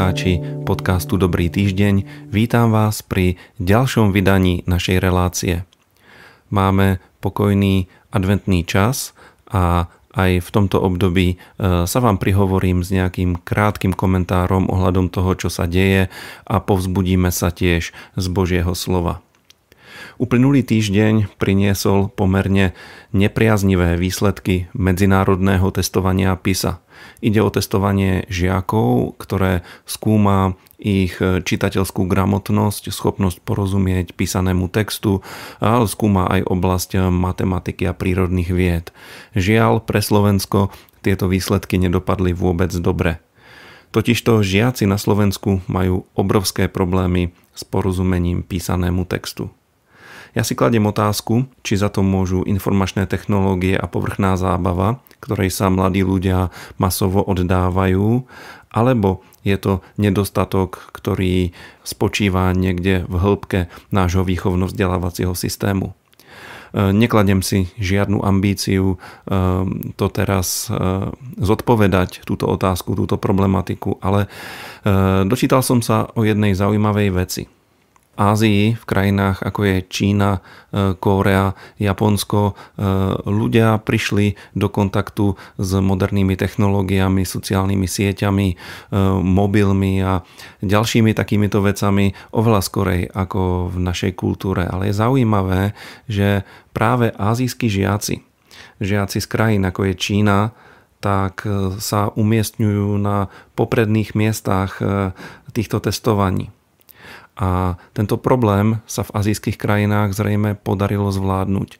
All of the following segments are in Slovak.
poslucháči podcastu Dobrý týždeň, vítam vás pri ďalšom vydaní našej relácie. Máme pokojný adventný čas a aj v tomto období e, sa vám prihovorím s nejakým krátkým komentárom ohľadom toho, čo sa deje a povzbudíme sa tiež z Božieho slova. Uplynulý týždeň priniesol pomerne nepriaznivé výsledky medzinárodného testovania PISA. Ide o testovanie žiakov, ktoré skúma ich čitateľskú gramotnosť, schopnosť porozumieť písanému textu, ale skúma aj oblasť matematiky a prírodných vied. Žiaľ, pre Slovensko tieto výsledky nedopadli vôbec dobre. Totižto žiaci na Slovensku majú obrovské problémy s porozumením písanému textu. Ja si kladiem otázku, či za to môžu informačné technológie a povrchná zábava, ktorej sa mladí ľudia masovo oddávajú, alebo je to nedostatok, ktorý spočíva niekde v hĺbke nášho výchovno-vzdelávacieho systému. E, Nekladem si žiadnu ambíciu e, to teraz e, zodpovedať, túto otázku, túto problematiku, ale dočítal som sa o jednej zaujímavej veci – Ázii, v krajinách ako je Čína, e, Kórea, Japonsko, e, ľudia prišli do kontaktu s modernými technológiami, sociálnymi sieťami, e, mobilmi a ďalšími takýmito vecami oveľa skorej ako v našej kultúre. Ale je zaujímavé, že práve azijskí žiaci, žiaci z krajín ako je Čína, tak sa umiestňujú na popredných miestach týchto testovaní. A tento problém sa v azijských krajinách zrejme podarilo zvládnuť. E,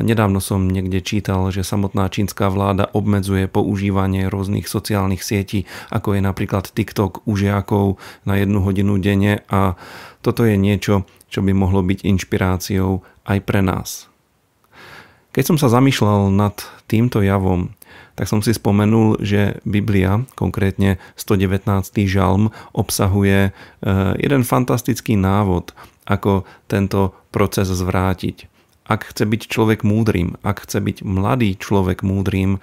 nedávno som niekde čítal, že samotná čínska vláda obmedzuje používanie rôznych sociálnych sietí, ako je napríklad TikTok u žiakov na jednu hodinu denne a toto je niečo, čo by mohlo byť inšpiráciou aj pre nás. Keď som sa zamýšľal nad týmto javom, tak som si spomenul, že Biblia, konkrétne 119. žalm, obsahuje e, jeden fantastický návod, ako tento proces zvrátiť. Ak chce byť človek múdrym, ak chce byť mladý človek múdrym,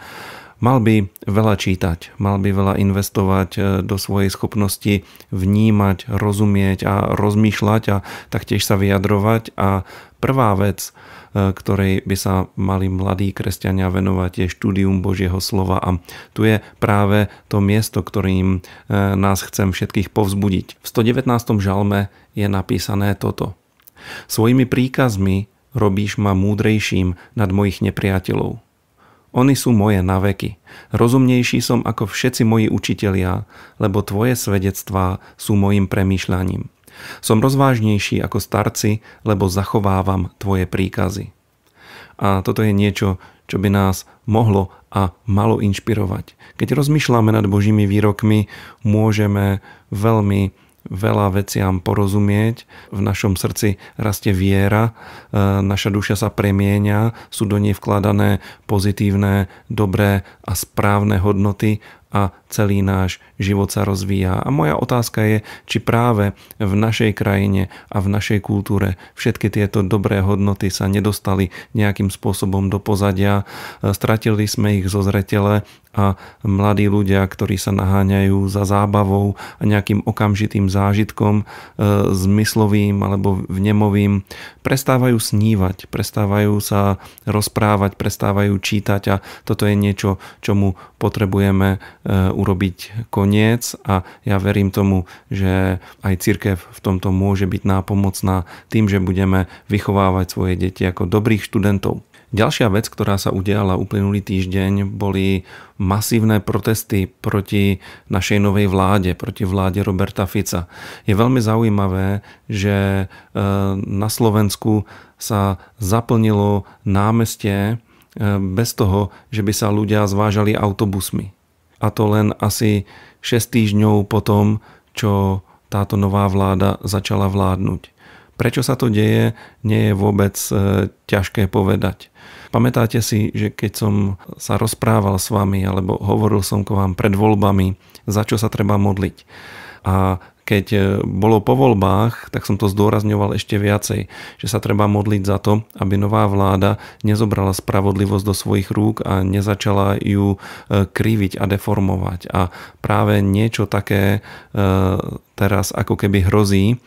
Mal by veľa čítať, mal by veľa investovať e, do svojej schopnosti vnímať, rozumieť a rozmýšľať a taktiež sa vyjadrovať. A prvá vec, e, ktorej by sa mali mladí kresťania venovať, je štúdium Božieho slova. A tu je práve to miesto, ktorým e, nás chcem všetkých povzbudiť. V 119. žalme je napísané toto. Svojimi príkazmi robíš ma múdrejším nad mojich nepriateľov. Oni sú moje na veky. Rozumnejší som ako všetci moji učitelia, lebo tvoje svedectvá sú mojim premýšľaním. Som rozvážnejší ako starci, lebo zachovávam tvoje príkazy. A toto je niečo, čo by nás mohlo a malo inšpirovať. Keď rozmýšľame nad Božími výrokmi, môžeme veľmi veľa veciam porozumieť, v našom srdci rastie viera, e, naša duša sa premienia, sú do nej vkladané pozitívne, dobré a správne hodnoty a celý náš život sa rozvíja. A moja otázka je, či práve v našej krajine a v našej kultúre všetky tieto dobré hodnoty sa nedostali nejakým spôsobom do pozadia, stratili sme ich zo zretele a mladí ľudia, ktorí sa naháňajú za zábavou a nejakým okamžitým zážitkom e, zmyslovým alebo vnemovým, prestávajú snívať, prestávajú sa rozprávať, prestávajú čítať a toto je niečo, čomu potrebujeme e, urobiť koniec a ja verím tomu, že aj cirkev v tomto môže byť nápomocná tým, že budeme vychovávať svoje deti ako dobrých študentov. Ďalšia vec, ktorá sa udiala uplynulý týždeň, boli masívne protesty proti našej novej vláde, proti vláde Roberta Fica. Je veľmi zaujímavé, že e, na Slovensku sa zaplnilo námestie e, bez toho, že by sa ľudia zvážali autobusmi a to len asi 6 týždňov po tom, čo táto nová vláda začala vládnuť. Prečo sa to deje, nie je vôbec e, ťažké povedať. Pamätáte si, že keď som sa rozprával s vami alebo hovoril som k vám pred voľbami, za čo sa treba modliť. A keď e, bolo po voľbách, tak som to zdôrazňoval ešte viacej, že sa treba modliť za to, aby nová vláda nezobrala spravodlivosť do svojich rúk a nezačala ju e, kriviť a deformovať. A práve niečo také e, teraz ako keby hrozí,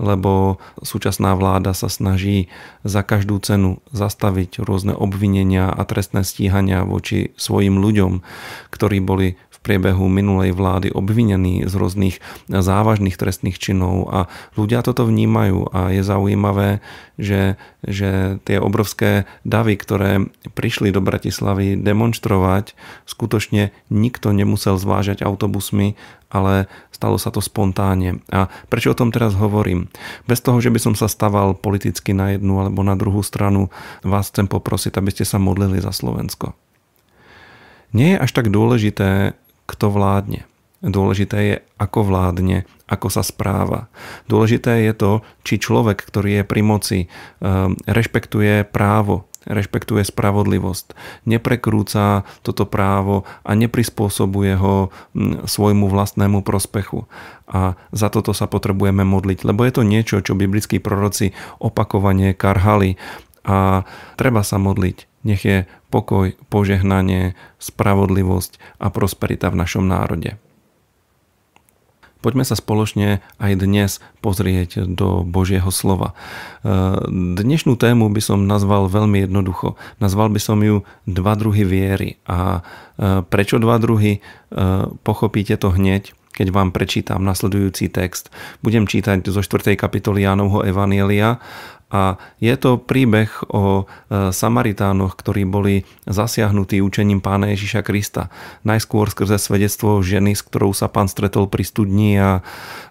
lebo súčasná vláda sa snaží za každú cenu zastaviť rôzne obvinenia a trestné stíhania voči svojim ľuďom, ktorí boli priebehu minulej vlády obvinení z rôznych závažných trestných činov a ľudia toto vnímajú a je zaujímavé, že, že tie obrovské davy, ktoré prišli do Bratislavy demonstrovať, skutočne nikto nemusel zvážať autobusmi, ale stalo sa to spontánne. A prečo o tom teraz hovorím? Bez toho, že by som sa staval politicky na jednu alebo na druhú stranu, vás chcem poprosiť, aby ste sa modlili za Slovensko. Nie je až tak dôležité, kto vládne. Dôležité je, ako vládne, ako sa správa. Dôležité je to, či človek, ktorý je pri moci, eh, rešpektuje právo, rešpektuje spravodlivosť, neprekrúca toto právo a neprispôsobuje ho hm, svojmu vlastnému prospechu. A za toto sa potrebujeme modliť, lebo je to niečo, čo biblickí proroci opakovane karhali a treba sa modliť nech je pokoj, požehnanie, spravodlivosť a prosperita v našom národe. Poďme sa spoločne aj dnes pozrieť do Božieho slova. E, dnešnú tému by som nazval veľmi jednoducho. Nazval by som ju dva druhy viery. A e, prečo dva druhy? E, pochopíte to hneď, keď vám prečítam nasledujúci text. Budem čítať zo 4. kapitoly Jánovho Evanielia a je to príbeh o e, Samaritánoch, ktorí boli zasiahnutí učením pána Ježiša Krista. Najskôr skrze svedectvo ženy, s ktorou sa pán stretol pri studni a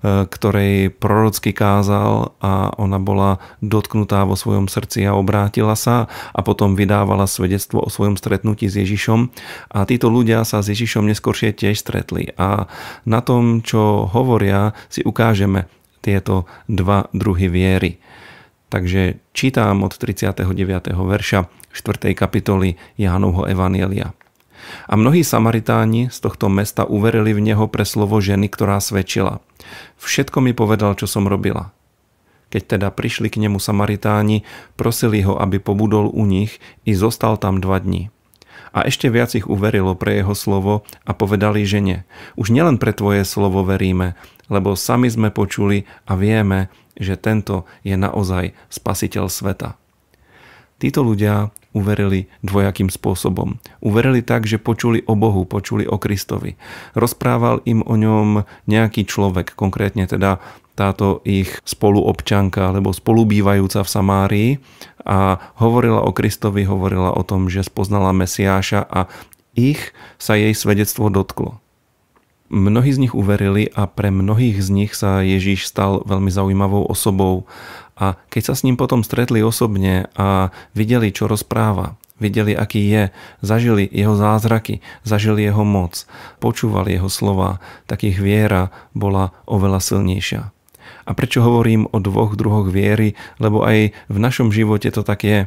e, ktorej prorocky kázal a ona bola dotknutá vo svojom srdci a obrátila sa a potom vydávala svedectvo o svojom stretnutí s Ježišom. A títo ľudia sa s Ježišom neskôršie tiež stretli. A na tom, čo hovoria, si ukážeme tieto dva druhy viery. Takže čítam od 39. verša 4. kapitoly Jánovho Evanielia. A mnohí Samaritáni z tohto mesta uverili v neho pre slovo ženy, ktorá svedčila. Všetko mi povedal, čo som robila. Keď teda prišli k nemu Samaritáni, prosili ho, aby pobudol u nich i zostal tam dva dní. A ešte viac ich uverilo pre jeho slovo a povedali žene, už nielen pre tvoje slovo veríme, lebo sami sme počuli a vieme, že tento je naozaj spasiteľ sveta. Títo ľudia uverili dvojakým spôsobom. Uverili tak, že počuli o Bohu, počuli o Kristovi. Rozprával im o ňom nejaký človek, konkrétne teda táto ich spoluobčanka alebo spolubývajúca v Samárii a hovorila o Kristovi, hovorila o tom, že spoznala Mesiáša a ich sa jej svedectvo dotklo. Mnohí z nich uverili a pre mnohých z nich sa Ježíš stal veľmi zaujímavou osobou. A keď sa s ním potom stretli osobne a videli, čo rozpráva, videli, aký je, zažili jeho zázraky, zažili jeho moc, počúvali jeho slova, tak ich viera bola oveľa silnejšia. A prečo hovorím o dvoch druhoch viery? Lebo aj v našom živote to tak je.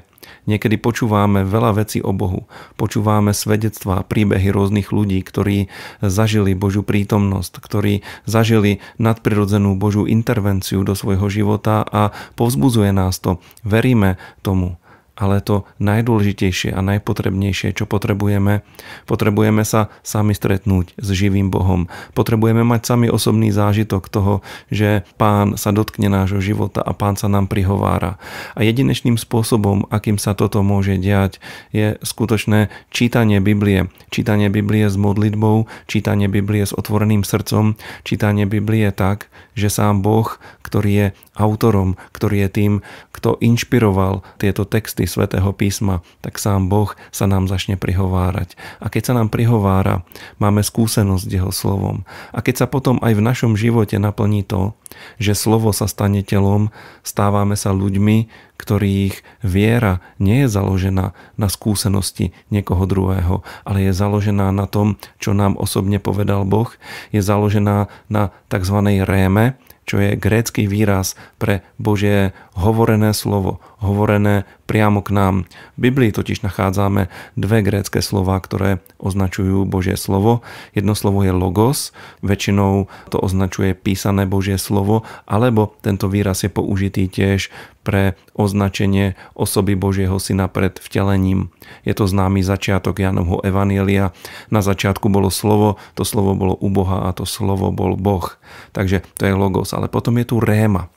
Niekedy počúvame veľa vecí o Bohu. Počúvame svedectvá, príbehy rôznych ľudí, ktorí zažili Božú prítomnosť, ktorí zažili nadprirodzenú Božú intervenciu do svojho života a povzbuzuje nás to. Veríme tomu ale to najdôležitejšie a najpotrebnejšie, čo potrebujeme, potrebujeme sa sami stretnúť s živým Bohom. Potrebujeme mať sami osobný zážitok toho, že Pán sa dotkne nášho života a Pán sa nám prihovára. A jedinečným spôsobom, akým sa toto môže diať, je skutočné čítanie Biblie. Čítanie Biblie s modlitbou, čítanie Biblie s otvoreným srdcom, čítanie Biblie tak, že sám Boh, ktorý je autorom, ktorý je tým, kto inšpiroval tieto texty, hodnoty svätého písma, tak sám Boh sa nám začne prihovárať. A keď sa nám prihovára, máme skúsenosť s jeho slovom. A keď sa potom aj v našom živote naplní to, že slovo sa stane telom, stávame sa ľuďmi, ktorých viera nie je založená na skúsenosti niekoho druhého, ale je založená na tom, čo nám osobne povedal Boh, je založená na tzv. réme, čo je grécky výraz pre Božie hovorené slovo, hovorené priamo k nám. V Biblii totiž nachádzame dve grécké slova, ktoré označujú Božie slovo. Jedno slovo je logos, väčšinou to označuje písané Božie slovo, alebo tento výraz je použitý tiež pre označenie osoby Božieho Syna pred vtelením. Je to známy začiatok Janovho Evanielia. Na začiatku bolo slovo, to slovo bolo u Boha a to slovo bol Boh. Takže to je logos, ale potom je tu réma.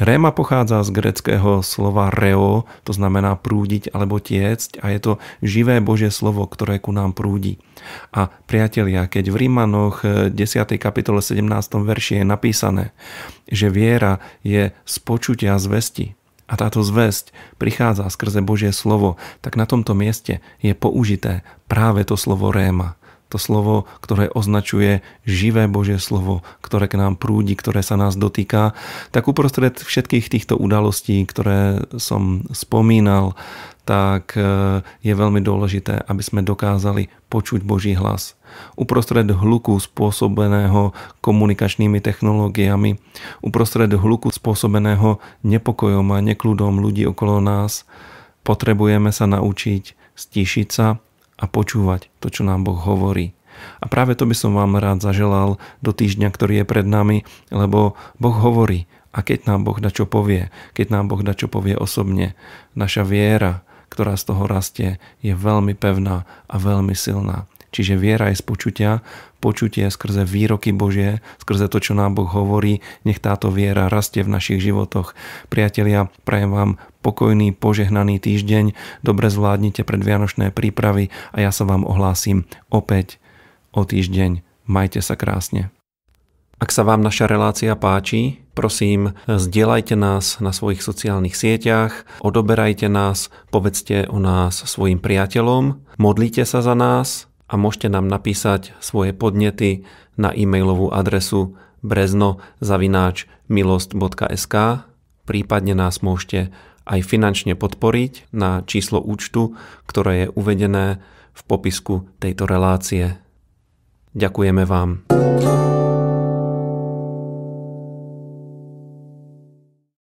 Réma pochádza z greckého slova reo, to znamená prúdiť alebo tiecť a je to živé Božie slovo, ktoré ku nám prúdi. A priatelia, keď v Rímanoch 10. Eh, kapitole 17. verši je napísané, že viera je z počutia zvesti, a táto zväzť prichádza skrze Božie slovo, tak na tomto mieste je použité práve to slovo réma to slovo, ktoré označuje živé Božie slovo, ktoré k nám prúdi, ktoré sa nás dotýka, tak uprostred všetkých týchto udalostí, ktoré som spomínal, tak e, je veľmi dôležité, aby sme dokázali počuť Boží hlas. Uprostred hluku spôsobeného komunikačnými technológiami, uprostred hluku spôsobeného nepokojom a nekludom ľudí okolo nás, potrebujeme sa naučiť stíšiť sa a počúvať to, čo nám Boh hovorí. A práve to by som vám rád zaželal do týždňa, ktorý je pred nami, lebo Boh hovorí a keď nám Boh da čo povie, keď nám Boh da čo povie osobne, naša viera, ktorá z toho rastie, je veľmi pevná a veľmi silná. Čiže viera je z počutia, počutie skrze výroky Božie, skrze to, čo nám Boh hovorí, nech táto viera rastie v našich životoch. Priatelia, prajem vám pokojný, požehnaný týždeň, dobre zvládnite predvianočné prípravy a ja sa vám ohlásim opäť o týždeň. Majte sa krásne. Ak sa vám naša relácia páči, prosím, zdieľajte nás na svojich sociálnych sieťach, odoberajte nás, povedzte o nás svojim priateľom, modlite sa za nás a môžete nám napísať svoje podnety na e-mailovú adresu brezno zavináč prípadne nás môžete aj finančne podporiť na číslo účtu, ktoré je uvedené v popisku tejto relácie. Ďakujeme vám.